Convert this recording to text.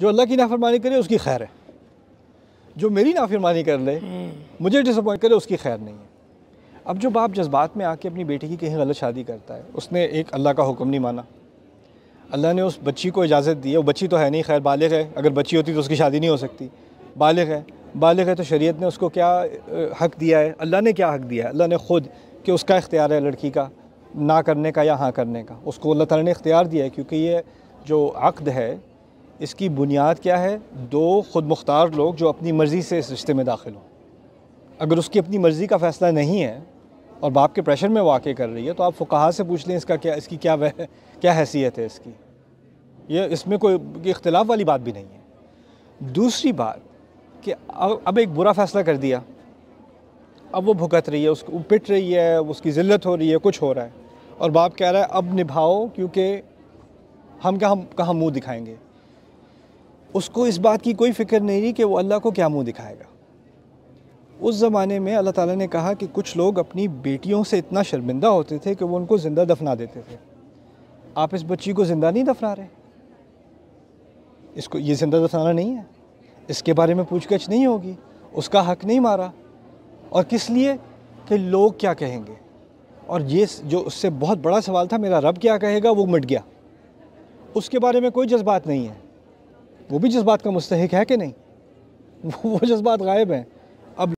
जो अल्लाह की नाफरमानी करे उसकी खैर है जो मेरी नाफरमानी कर ले हम्म। मुझे डिसअपॉइंट करे उसकी खैर नहीं है अब जो बाप जज्बात में आके अपनी बेटी की कहीं गलत शादी करता है उसने एक अल्लाह का हुक्म नहीं माना अल्लाह ने उस बच्ची को इजाज़त दी है वो बच्ची तो है नहीं खैर बालिग है अगर बच्ची होती तो उसकी शादी नहीं हो सकती बालिग है बालिग है तो शरीयत ने उसको क्या हक दिया है अल्लाह ने क्या हक दिया है अल्लाह ने ख़ुद कि उसका इख्तियार है लड़की का ना करने का या हाँ करने का उसको अल्लाह ताला ने इख्तियार दिया है क्योंकि ये जो अक्द है इसकी बुनियाद क्या है दो ख़ुद मुख्तार लोग जो अपनी मर्ज़ी से इस रिश्ते में दाखिल हों अगर उसकी अपनी मर्ज़ी का फ़ैसला नहीं है और बाप के प्रेशर में वाक़ कर रही है तो आप फ़ुकाहा से पूछ लें इसका क्या इसकी क्या वह क्या हैसियत है इसकी ये इसमें कोई इख्तलाफ वाली बात भी नहीं है दूसरी बात कि अब अब एक बुरा फ़ैसला कर दिया अब वो भुगत रही है उसको पिट रही है उसकी ज़िल्लत हो रही है कुछ हो रहा है और बाप कह रहा है अब निभाओ क्योंकि हम क्या हम कहाँ मुँह दिखाएँगे उसको इस बात की कोई फिक्र नहीं रही कि वो अल्लाह को क्या मुंह दिखाएगा उस ज़माने में अल्लाह ताला ने कहा कि कुछ लोग अपनी बेटियों से इतना शर्मिंदा होते थे कि वो उनको ज़िंदा दफना देते थे आप इस बच्ची को ज़िंदा नहीं दफना रहे इसको ये ज़िंदा दफनाना नहीं है इसके बारे में पूछगछ नहीं होगी उसका हक नहीं मारा और किस लिए कि लोग क्या कहेंगे और ये जो उससे बहुत बड़ा सवाल था मेरा रब क्या कहेगा वो मिट गया उसके बारे में कोई जज्बात नहीं है वो भी जज्बात का मुस्तक है कि नहीं वो जज्बात गायब हैं अब